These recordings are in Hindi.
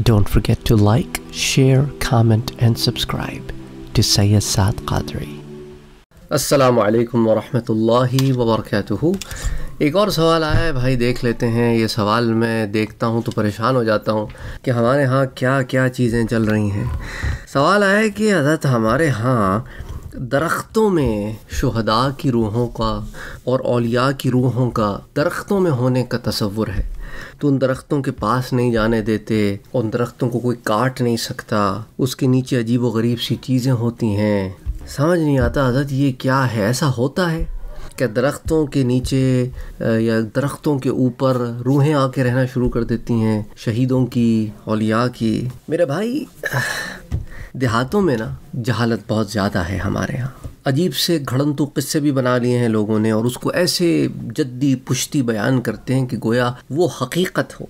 Don't forget to like, share, comment and subscribe to Sayyid Saad Qadri. अस्सलाम वालेकुम वरहमतुल्लाहि वबरकातुहू एक और सवाल आया है भाई देख लेते हैं ये सवाल मैं देखता हूँ तो परेशान हो जाता हूँ कि हमारे यहाँ क्या क्या चीज़ें चल रही हैं सवाल आया है कि हजरत हमारे यहाँ दरख्तों में शहदा की रूहों का और अलिया की रूहों का दरख्तों में होने का तस्वुर है तो उन दरख्तों के पास नहीं जाने देते उन दरख्तों को कोई काट नहीं सकता उसके नीचे अजीब व गरीब सी चीज़ें होती हैं समझ नहीं आता हजरत ये क्या है ऐसा होता है क्या दरख्तों के नीचे या दरख्तों के ऊपर रूहें आके रहना शुरू कर देती हैं शहीदों की अलिया की मेरे भाई देहातों में ना जहालत बहुत ज़्यादा है हमारे यहाँ अजीब से घड़ंतु किस्से भी बना लिए हैं लोगों ने और उसको ऐसे जद्दी पुश्ती बयान करते हैं कि गोया वो हकीकत हो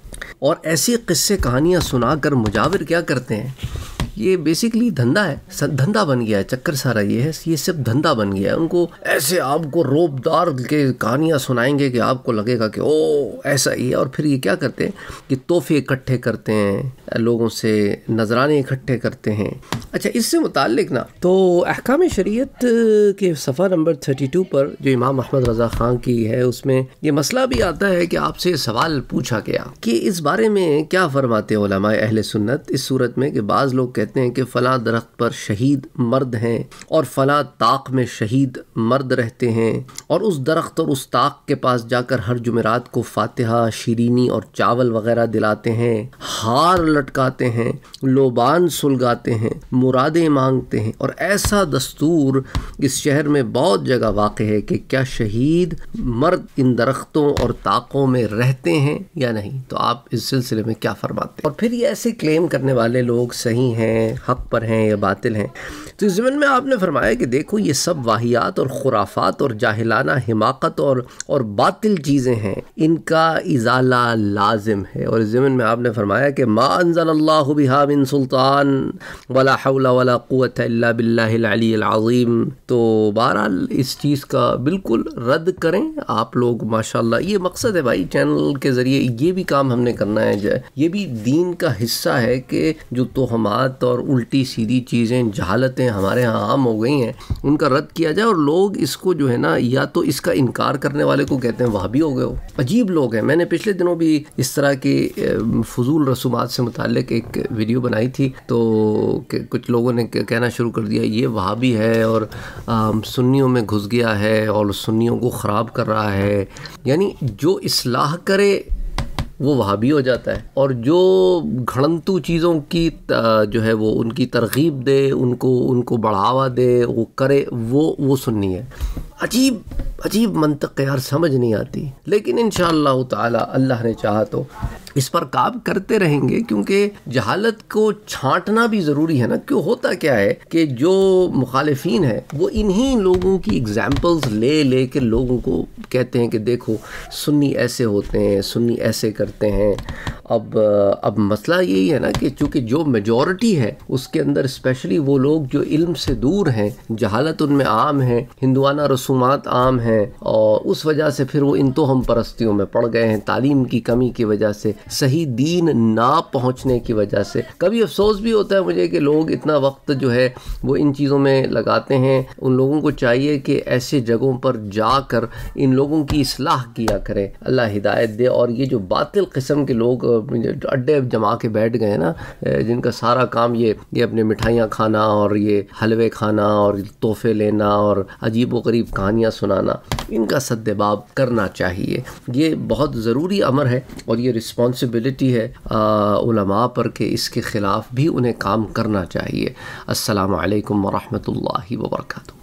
और ऐसे किस्से कहानियाँ सुनाकर मुजाविर क्या करते हैं ये बेसिकली धंधा है धंधा बन गया है चक्कर सारा ये है ये सिर्फ धंधा बन गया है उनको ऐसे आपको रोबदार के कहानियाँ सुनाएंगे कि आपको लगेगा कि ओ ऐसा ही है और फिर ये क्या करते हैं कि तोहफे इकट्ठे करते हैं लोगों से नजराने इकट्ठे करते हैं अच्छा इससे मुतल ना तो अहकाम शरीत के सफ़ा नंबर थर्टी टू पर जो इमाम अहमद रज़ा ख़ान की है उसमें ये मसला भी आता है कि आपसे सवाल पूछा गया कि इस बारे में क्या फरमाते ओलमा अहल सुन्नत इस सूरत में कि बाज़ लोग कहते हैं कि फ़लाँ दरख्त पर शहीद मर्द हैं और फ़लाँ ताक में शहीद मर्द रहते हैं और उस दरख्त और उस ताक के पास जाकर हर जुमेरात को फातहा शरीनी और चावल वगैरह दिलाते हैं हार लटकाते हैं लोबान सुलगाते हैं मुरादें मांगते हैं और ऐसा दस्तूर इस शहर में बहुत जगह वाक़ है कि क्या शहीद मर्द इन दरख्तों और ताकों में रहते हैं या नहीं तो आप इस सिलसिले में क्या फरमाते हैं और फिर ये ऐसे क्लेम करने वाले लोग सही हैं हैं हक पर हैं या बातिल हैं तो इस ज़मन में आपने फरमाया कि देखो ये सब वाहियात और खुराफात और जाहिलाना हिमाकत और और बातिल चीज़ें हैं इनका इजाला लाजिम है और इस ज़मन में आपने फरमाया कि मानज़ल्ला सुल्तान वाला बिल्लाम तो बहरहाल इस चीज़ का बिल्कुल रद्द करें आप लोग माशा ये मकसद है भाई चैनल के ज़रिए ये भी काम हमने करना है जाए ये भी दीन का हिस्सा है कि जो तोहमात और उल्टी सीधी चीज़ें जहालतें बातें हमारे यहाँ आम हो गई हैं उनका रद्द किया जाए और लोग इसको जो है ना या तो इसका इनकार करने वाले को कहते हैं वह भी हो गए हो अजीब लोग हैं मैंने पिछले दिनों भी इस तरह के फजूल रसूमात से मुतल एक वीडियो बनाई थी तो कुछ लोगों ने कहना शुरू कर दिया ये वहाँ भी है और आ, सुन्नियों में घुस गया है और सुन्नियों को ख़राब कर रहा है यानी जो इसलाह करे वो वहाँ भी हो जाता है और जो घड़ंतु चीज़ों की जो है वो उनकी तरगीब दे उनको उनको बढ़ावा दे वो करे वो वो सुननी है अजीब अजीब मंतक यार समझ नहीं आती लेकिन इन ताला अल्लाह ने चाहा तो इस पर काम करते रहेंगे क्योंकि जहालत को छांटना भी ज़रूरी है ना क्यों होता क्या है कि जो मुखालफन है वो इन्हीं लोगों की एग्जाम्पल्स ले ले कर लोगों को कहते हैं कि देखो सुन्नी ऐसे होते हैं सुन्नी ऐसे करते हैं अब अब मसला यही है ना कि चूंकि जो मेजॉरिटी है उसके अंदर स्पेशली वो लोग जो इल्म से दूर हैं जहालत उनमें आम है हिंदुआना रसूमात आम हैं और उस वजह से फिर वो इन तो हम परस्तियों में पड़ गए हैं तालीम की कमी की वजह से सही दीन ना पहुँचने की वजह से कभी अफसोस भी होता है मुझे कि लोग इतना वक्त जो है वो इन चीज़ों में लगाते हैं उन लोगों को चाहिए कि ऐसे जगहों पर जाकर इन लोगों की असलाह किया करें अल्लाह हिदायत दे और ये जो बातिल किस्म के लोग अड्डे जमा के बैठ गए ना जिनका सारा काम ये ये अपने मिठाइयाँ खाना और ये हलवे खाना और तोहफे लेना और अजीब व गरीब कहानियाँ सुनाना इनका सद्देबाब करना चाहिए ये बहुत ज़रूरी अमर है और ये रिस्पॉन्सिबिलिटी है आ, पर कि इसके ख़िलाफ़ भी उन्हें काम करना चाहिए असलकम वरहमल वर्का